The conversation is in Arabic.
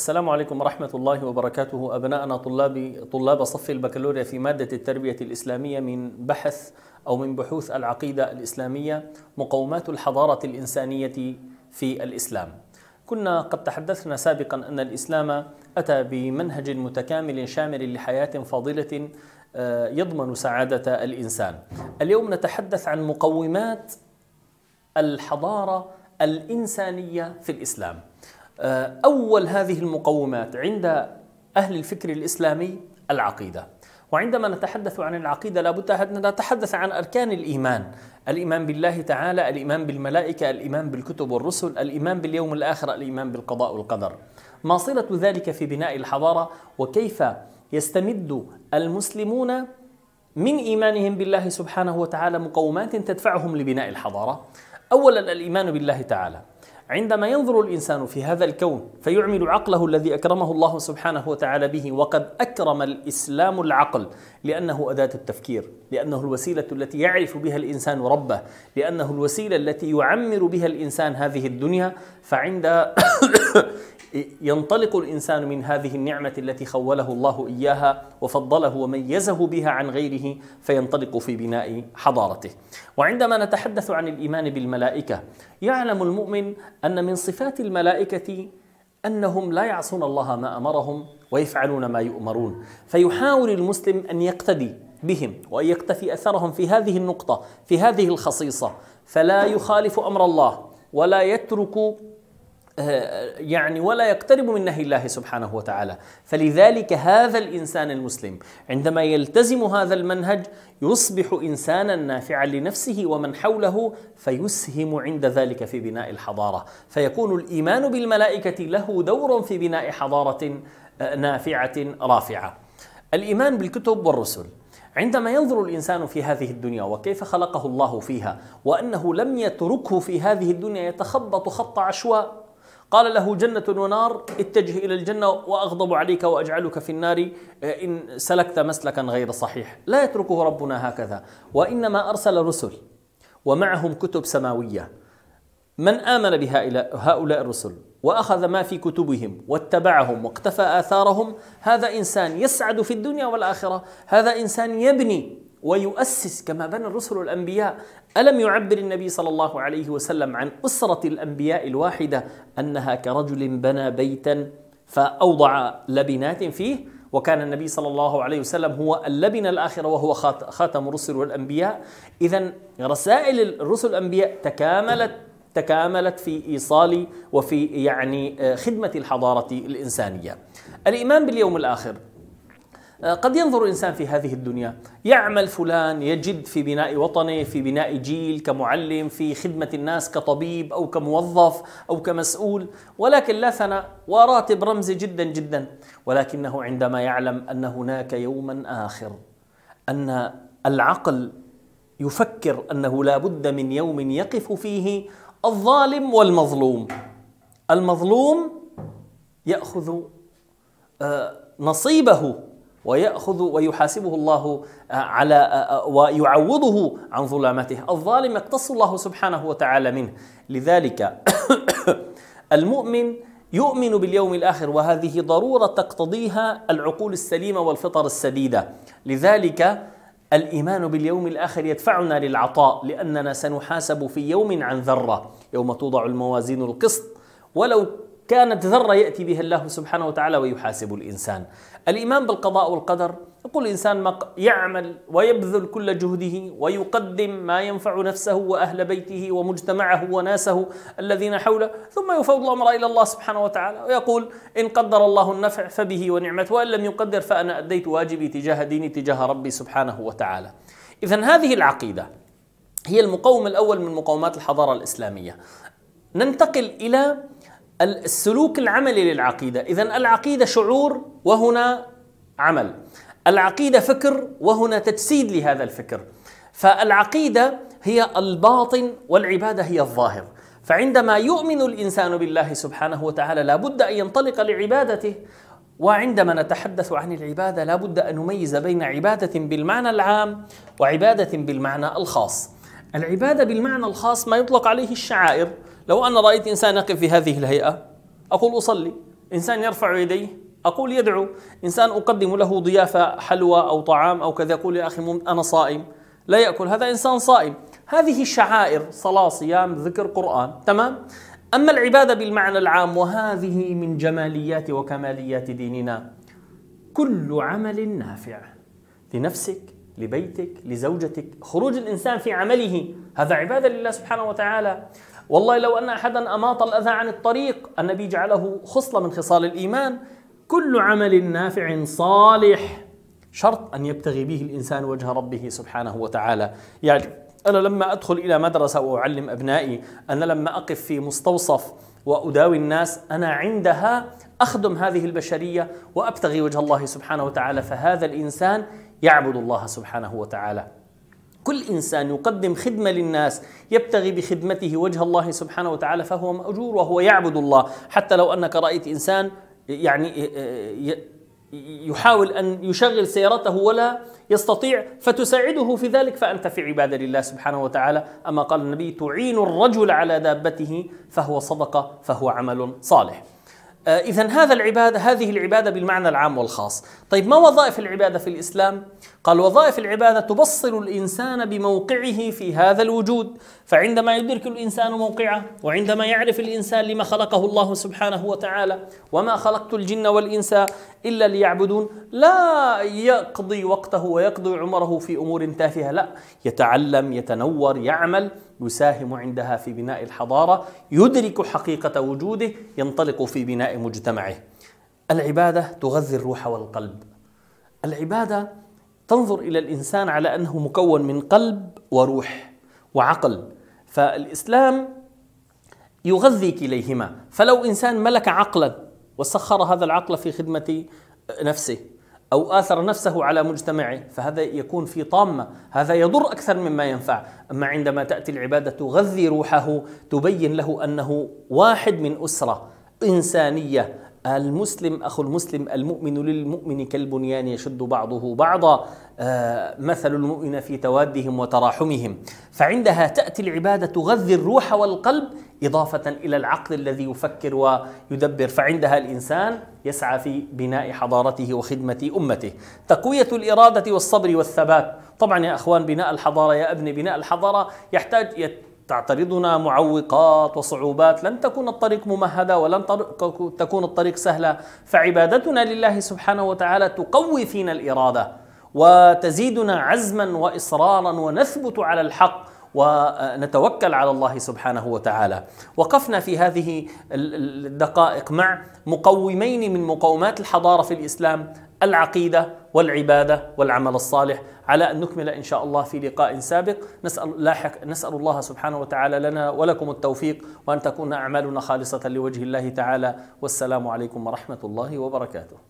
السلام عليكم ورحمة الله وبركاته أبناءنا طلابي طلاب صف البكالوريا في مادة التربية الإسلامية من بحث أو من بحوث العقيدة الإسلامية مقومات الحضارة الإنسانية في الإسلام كنا قد تحدثنا سابقا أن الإسلام أتى بمنهج متكامل شامل لحياة فاضلة آه، يضمن سعادة الإنسان اليوم نتحدث عن مقومات الحضارة الإنسانية في الإسلام آه، أول هذه المقومات عند أهل الفكر الإسلامي العقيدة وعندما نتحدث عن العقيدة لابد أن نتحدث عن أركان الإيمان الإيمان بالله تعالى الإيمان بالملائكة الإيمان بالكتب والرسل الإيمان باليوم الآخر الإيمان بالقضاء والقدر ما صلة ذلك في بناء الحضارة وكيف يستمد المسلمون من إيمانهم بالله سبحانه وتعالى مقومات تدفعهم لبناء الحضارة أولا الإيمان بالله تعالى عندما ينظر الإنسان في هذا الكون فيعمل عقله الذي أكرمه الله سبحانه وتعالى به وقد أكرم الإسلام العقل لأنه أداة التفكير لأنه الوسيلة التي يعرف بها الإنسان ربه لأنه الوسيلة التي يعمر بها الإنسان هذه الدنيا فعند ينطلق الانسان من هذه النعمه التي خوله الله اياها وفضله وميزه بها عن غيره فينطلق في بناء حضارته. وعندما نتحدث عن الايمان بالملائكه يعلم المؤمن ان من صفات الملائكه انهم لا يعصون الله ما امرهم ويفعلون ما يؤمرون، فيحاول المسلم ان يقتدي بهم وان يقتفي اثرهم في هذه النقطه، في هذه الخصيصه، فلا يخالف امر الله ولا يترك آه، يعني ولا يقترب من نهي الله سبحانه وتعالى فلذلك هذا الانسان المسلم عندما يلتزم هذا المنهج يصبح انسانا نافعا لنفسه ومن حوله فيسهم عند ذلك في بناء الحضاره فيكون الايمان بالملائكه له دور في بناء حضاره آه، نافعه رافعه الايمان بالكتب والرسل عندما ينظر الانسان في هذه الدنيا وكيف خلقه الله فيها وانه لم يتركه في هذه الدنيا يتخبط خط عشواء قال له جنة ونار اتجه إلى الجنة وأغضب عليك وأجعلك في النار إيه، إن سلكت مسلكا غير صحيح لا يتركه ربنا هكذا وإنما أرسل رسل ومعهم كتب سماوية من آمن بهؤلاء الرسل وأخذ ما في كتبهم واتبعهم واقتفى آثارهم هذا إنسان يسعد في الدنيا والآخرة هذا إنسان يبني ويؤسس كما بنى الرسل والأنبياء ألم يعبر النبي صلى الله عليه وسلم عن أسرة الأنبياء الواحدة أنها كرجل بنى بيتا فأوضع لبنات فيه وكان النبي صلى الله عليه وسلم هو اللبن الآخر وهو خاتم الرسل والأنبياء إذا رسائل الرسل الانبياء تكاملت تكاملت في إيصال وفي يعني آه، خدمة الحضارة الإنسانية الإيمان باليوم الآخر آه، قد ينظر الإنسان في هذه الدنيا يعمل فلان يجد في بناء وطنه في بناء جيل كمعلم في خدمة الناس كطبيب أو كموظف أو كمسؤول ولكن لا ثناء وراتب رمزي جدا جدا ولكنه عندما يعلم أن هناك يوما آخر أن العقل يفكر أنه لا بد من يوم يقف فيه الظالم والمظلوم المظلوم يأخذ آه، نصيبه ويأخذ ويحاسبه الله آه، على آه، آه، ويعوضه عن ظلامته الظالم يقتص الله سبحانه وتعالى منه لذلك المؤمن يؤمن باليوم الآخر وهذه ضرورة تقتضيها العقول السليمة والفطر السديدة لذلك الإيمان باليوم الآخر يدفعنا للعطاء لأننا سنحاسب في يوم عن ذرة يوم توضع الموازين القسط ولو كانت ذرة يأتي بها الله سبحانه وتعالى ويحاسب الإنسان الإيمان بالقضاء والقدر يقول الإنسان يعمل ويبذل كل جهده ويقدم ما ينفع نفسه وأهل بيته ومجتمعه وناسه الذين حوله ثم يفوض الأمر إلى الله سبحانه وتعالى ويقول إن قدر الله النفع فبه ونعمته وإن لم يقدر فأنا أديت واجبي تجاه ديني تجاه ربي سبحانه وتعالى إذا هذه العقيدة هي المقوم الأول من مقومات الحضارة الإسلامية ننتقل إلى السلوك العملي للعقيدة إذا العقيدة شعور وهنا عمل العقيدة فكر وهنا تجسيد لهذا الفكر فالعقيدة هي الباطن والعبادة هي الظاهر فعندما يؤمن الإنسان بالله سبحانه وتعالى لا بد أن ينطلق لعبادته وعندما نتحدث عن العبادة لا بد أن نميز بين عبادة بالمعنى العام وعبادة بالمعنى الخاص العبادة بالمعنى الخاص ما يطلق عليه الشعائر لو أن رأيت إنسان يقف في هذه الهيئة أقول أصلي إنسان يرفع يديه أقول يدعو إنسان أقدم له ضيافة حلوى أو طعام أو كذا يقول يا أخي أنا صائم لا يأكل هذا إنسان صائم هذه شعائر صلاة صيام ذكر قرآن تمام أما العبادة بالمعنى العام وهذه من جماليات وكماليات ديننا كل عمل نافع لنفسك لبيتك لزوجتك خروج الإنسان في عمله هذا عبادة لله سبحانه وتعالى والله لو أن أحدا أماط الأذى عن الطريق النبي جعله خصلة من خصال الإيمان كل عمل نافع صالح شرط أن يبتغي به الإنسان وجه ربه سبحانه وتعالى يعني أنا لما أدخل إلى مدرسة وأعلم أبنائي أنا لما أقف في مستوصف وأداوي الناس أنا عندها أخدم هذه البشرية وأبتغي وجه الله سبحانه وتعالى فهذا الإنسان يعبد الله سبحانه وتعالى كل إنسان يقدم خدمة للناس يبتغي بخدمته وجه الله سبحانه وتعالى فهو مأجور وهو يعبد الله حتى لو أنك رأيت إنسان يعني آه، آه، يحاول أن يشغل سيارته ولا يستطيع فتساعده في ذلك فأنت في عبادة لله سبحانه وتعالى أما قال النبي تعين الرجل على دابته فهو صدقة فهو عمل صالح آه، إذا هذا العبادة هذه العبادة بالمعنى العام والخاص طيب ما وظائف العبادة في الإسلام قال وظائف العبادة تبصر الإنسان بموقعه في هذا الوجود فعندما يدرك الإنسان موقعه وعندما يعرف الإنسان لما خلقه الله سبحانه وتعالى وما خلقت الجن والإنس إلا ليعبدون لا يقضي وقته ويقضي عمره في أمور تافهة لا يتعلم يتنور يعمل يساهم عندها في بناء الحضارة يدرك حقيقة وجوده ينطلق في بناء مجتمعه العبادة تغذي الروح والقلب العبادة تنظر إلى الإنسان على أنه مكون من قلب وروح وعقل فالإسلام يغذي كليهما فلو إنسان ملك عقلا وسخر هذا العقل في خدمة نفسه أو آثر نفسه على مجتمعه فهذا يكون في طامة هذا يضر أكثر مما ينفع أما عندما تأتي العبادة تغذي روحه تبين له أنه واحد من أسرة إنسانية المسلم أخو المسلم المؤمن للمؤمن كالبنيان يشد بعضه بعضا آه، مثل المؤمن في توادهم وتراحمهم فعندها تأتي العبادة تغذي الروح والقلب إضافة إلى العقل الذي يفكر ويدبر فعندها الإنسان يسعى في بناء حضارته وخدمة أمته تقوية الإرادة والصبر والثبات طبعا يا أخوان بناء الحضارة يا أبني بناء الحضارة يحتاج تعترضنا معوقات وصعوبات لن تكون الطريق ممهدة ولن تكون الطريق سهلة فعبادتنا لله سبحانه وتعالى تقوي فينا الإرادة وتزيدنا عزما وإصرارا ونثبت على الحق ونتوكل على الله سبحانه وتعالى وقفنا في هذه الدقائق مع مقومين من مقومات الحضارة في الإسلام العقيدة والعبادة والعمل الصالح على أن نكمل إن شاء الله في لقاء سابق نسأل, لاحق نسأل الله سبحانه وتعالى لنا ولكم التوفيق وأن تكون أعمالنا خالصة لوجه الله تعالى والسلام عليكم ورحمة الله وبركاته